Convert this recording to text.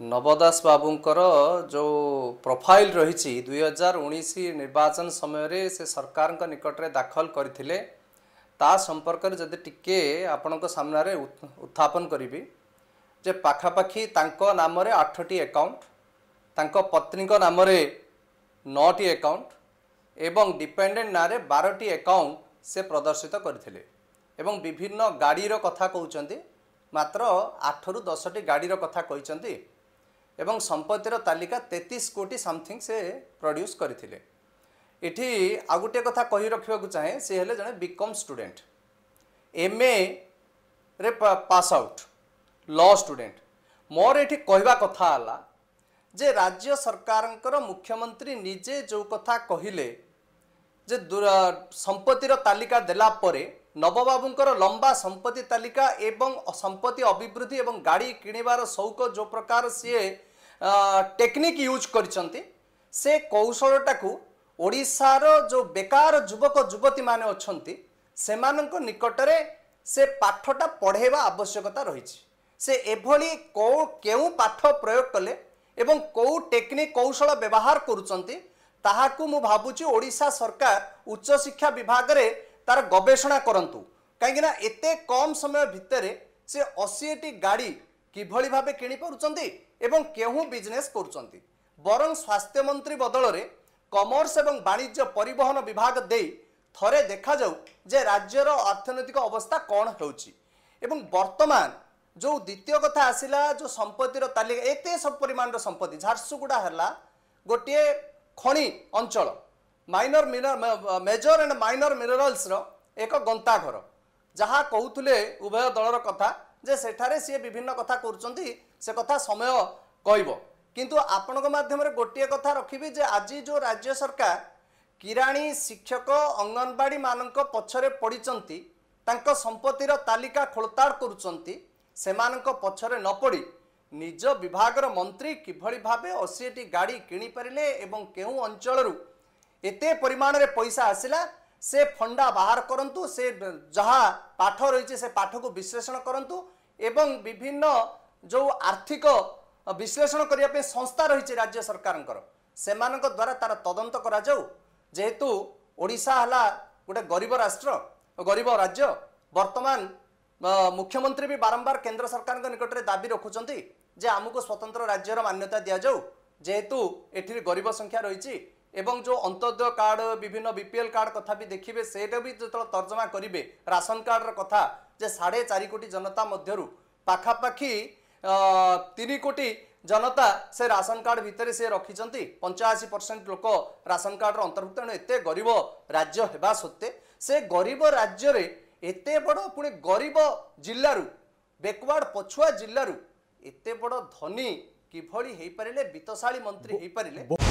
ନବଦାସ ବାବୁଙ୍କର ଯେଉଁ ପ୍ରୋଫାଇଲ୍ ରହିଛି ଦୁଇହଜାର ଉଣେଇଶ ନିର୍ବାଚନ ସମୟରେ ସେ ସରକାରଙ୍କ ନିକଟରେ ଦାଖଲ କରିଥିଲେ ତା ସମ୍ପର୍କରେ ଯଦି ଟିକିଏ ଆପଣଙ୍କ ସାମ୍ନାରେ ଉତ୍ଥାପନ କରିବି ଯେ ପାଖାପାଖି ତାଙ୍କ ନାମରେ ଆଠଟି ଏକାଉଣ୍ଟ ତାଙ୍କ ପତ୍ନୀଙ୍କ ନାମରେ ନଅଟି ଏକାଉଣ୍ଟ ଏବଂ ଡିପେଣ୍ଡେଣ୍ଟ ନାଁରେ ବାରଟି ଏକାଉଣ୍ଟ ସେ ପ୍ରଦର୍ଶିତ କରିଥିଲେ ଏବଂ ବିଭିନ୍ନ ଗାଡ଼ିର କଥା କହୁଛନ୍ତି ମାତ୍ର ଆଠରୁ ଦଶଟି ଗାଡ଼ିର କଥା କହିଛନ୍ତି ଏବଂ ସମ୍ପତ୍ତିର ତାଲିକା ତେତିଶ କୋଟି ସମଥିଙ୍ଗ ସେ ପ୍ରଡ୍ୟୁସ୍ କରିଥିଲେ ଏଠି ଆଉ ଗୋଟିଏ କଥା କହି ରଖିବାକୁ ଚାହେଁ ସେ ହେଲେ ଜଣେ ବିକମ୍ ଷ୍ଟୁଡ଼େଣ୍ଟ ଏମ୍ଏରେ ପାସ୍ ଆଉଟ୍ ଲ ଷ୍ଟୁଡ଼େଣ୍ଟ ମୋର ଏଠି କହିବା କଥା ହେଲା ଯେ ରାଜ୍ୟ ସରକାରଙ୍କର ମୁଖ୍ୟମନ୍ତ୍ରୀ ନିଜେ ଯେଉଁ କଥା କହିଲେ ଯେ ସମ୍ପତ୍ତିର ତାଲିକା ଦେଲା ପରେ ନବବାବୁଙ୍କର ଲମ୍ବା ସମ୍ପତ୍ତି ତାଲିକା ଏବଂ ସମ୍ପତ୍ତି ଅଭିବୃଦ୍ଧି ଏବଂ ଗାଡ଼ି କିଣିବାର ସଉକ ଯେଉଁ ପ୍ରକାର ସିଏ ଟେକ୍ନିକ୍ ୟୁଜ୍ କରିଛନ୍ତି ସେ କୌଶଳଟାକୁ ଓଡ଼ିଶାର ଯେଉଁ ବେକାର ଯୁବକ ଯୁବତୀମାନେ ଅଛନ୍ତି ସେମାନଙ୍କ ନିକଟରେ ସେ ପାଠଟା ପଢ଼େଇବା ଆବଶ୍ୟକତା ରହିଛି ସେ ଏଭଳି କେଉଁ କେଉଁ ପାଠ ପ୍ରୟୋଗ କଲେ ଏବଂ କେଉଁ ଟେକ୍ନିକ୍ କୌଶଳ ବ୍ୟବହାର କରୁଛନ୍ତି ତାହାକୁ ମୁଁ ଭାବୁଛି ଓଡ଼ିଶା ସରକାର ଉଚ୍ଚଶିକ୍ଷା ବିଭାଗରେ ତା'ର ଗବେଷଣା କରନ୍ତୁ କାହିଁକିନା ଏତେ କମ୍ ସମୟ ଭିତରେ ସେ ଅଶୀଟି ଗାଡ଼ି କିଭଳି ଭାବେ କିଣିପାରୁଛନ୍ତି ଏବଂ କେଉଁ ବିଜନେସ୍ କରୁଛନ୍ତି ବରଂ ସ୍ୱାସ୍ଥ୍ୟମନ୍ତ୍ରୀ ବଦଳରେ କମର୍ସ ଏବଂ ବାଣିଜ୍ୟ ପରିବହନ ବିଭାଗ ଦେଇ ଥରେ ଦେଖାଯାଉ ଯେ ରାଜ୍ୟର ଅର୍ଥନୈତିକ ଅବସ୍ଥା କ'ଣ ହେଉଛି ଏବଂ ବର୍ତ୍ତମାନ ଯେଉଁ ଦ୍ୱିତୀୟ କଥା ଆସିଲା ଯେଉଁ ସମ୍ପତ୍ତିର ତାଲିକା ଏତେ ସବୁ ପରିମାଣର ସମ୍ପତ୍ତି ଝାରସୁଗୁଡ଼ା ହେଲା ଗୋଟିଏ ଖଣି ଅଞ୍ଚଳ minor miner major and minor ମିନେରାଲ୍ସର ଏକ ଗନ୍ତାଘର ଯାହା କହୁଥିଲେ ଉଭୟ ଦଳର କଥା ଯେ ସେଠାରେ ସିଏ ବିଭିନ୍ନ କଥା କରୁଛନ୍ତି ସେ କଥା ସମୟ କହିବ କିନ୍ତୁ ଆପଣଙ୍କ ମାଧ୍ୟମରେ ଗୋଟିଏ କଥା ରଖିବି ଯେ ଆଜି ଯେଉଁ ରାଜ୍ୟ ସରକାର କିରାଣୀ ଶିକ୍ଷକ ଅଙ୍ଗନବାଡ଼ିମାନଙ୍କ ପଛରେ ପଡ଼ିଛନ୍ତି ତାଙ୍କ ସମ୍ପତ୍ତିର ତାଲିକା ଖୋଳତାଡ଼ କରୁଛନ୍ତି ସେମାନଙ୍କ ପଛରେ ନ ପଡ଼ି ନିଜ ବିଭାଗର ମନ୍ତ୍ରୀ କିଭଳି ଭାବେ ଅଶୀଟି ଗାଡ଼ି କିଣିପାରିଲେ ଏବଂ କେଉଁ ଅଞ୍ଚଳରୁ ଏତେ ପରିମାଣରେ ପଇସା ଆସିଲା ସେ ଫଣ୍ଡା ବାହାର କରନ୍ତୁ ସେ ଯାହା ପାଠ ରହିଛି ସେ ପାଠକୁ ବିଶ୍ଳେଷଣ କରନ୍ତୁ ଏବଂ ବିଭିନ୍ନ ଯେଉଁ ଆର୍ଥିକ ବିଶ୍ଳେଷଣ କରିବା ପାଇଁ ସଂସ୍ଥା ରହିଛି ରାଜ୍ୟ ସରକାରଙ୍କର ସେମାନଙ୍କ ଦ୍ୱାରା ତା'ର ତଦନ୍ତ କରାଯାଉ ଯେହେତୁ ଓଡ଼ିଶା ହେଲା ଗୋଟେ ଗରିବ ରାଷ୍ଟ୍ର ଗରିବ ରାଜ୍ୟ ବର୍ତ୍ତମାନ ମୁଖ୍ୟମନ୍ତ୍ରୀ ବି ବାରମ୍ବାର କେନ୍ଦ୍ର ସରକାରଙ୍କ ନିକଟରେ ଦାବି ରଖୁଛନ୍ତି ଯେ ଆମକୁ ସ୍ୱତନ୍ତ୍ର ରାଜ୍ୟର ମାନ୍ୟତା ଦିଆଯାଉ ଯେହେତୁ ଏଠି ଗରିବ ସଂଖ୍ୟା ରହିଛି ଏବଂ ଯେଉଁ ଅନ୍ତୋଦୟ କାର୍ଡ଼ ବିଭିନ୍ନ ବି ପି ଏଲ୍ କାର୍ଡ଼ କଥା ବି ଦେଖିବେ ସେଇଟା ବି ଯେତେବେଳେ ତର୍ଜମା କରିବେ ରାସନ କାର୍ଡ଼ର କଥା ଯେ ସାଢ଼େ ଚାରି କୋଟି ଜନତା ମଧ୍ୟରୁ ପାଖାପାଖି ତିନି କୋଟି ଜନତା ସେ ରାସନ କାର୍ଡ଼ ଭିତରେ ସେ ରଖିଛନ୍ତି ପଞ୍ଚାଅଶୀ ପରସେଣ୍ଟ ଲୋକ ରାସନ କାର୍ଡ଼ର ଅନ୍ତର୍ଭୁକ୍ତ ତେଣୁ ଏତେ ଗରିବ ରାଜ୍ୟ ହେବା ସତ୍ତ୍ୱେ ସେ ଗରିବ ରାଜ୍ୟରେ ଏତେ ବଡ଼ ପୁଣି ଗରିବ ଜିଲ୍ଲାରୁ ବେକୱାର୍ଡ଼ ପଛୁଆ ଜିଲ୍ଲାରୁ ଏତେ ବଡ଼ ଧନୀ କିଭଳି ହେଇପାରିଲେ ବିତ୍ତଶାଳୀ ମନ୍ତ୍ରୀ ହେଇପାରିଲେ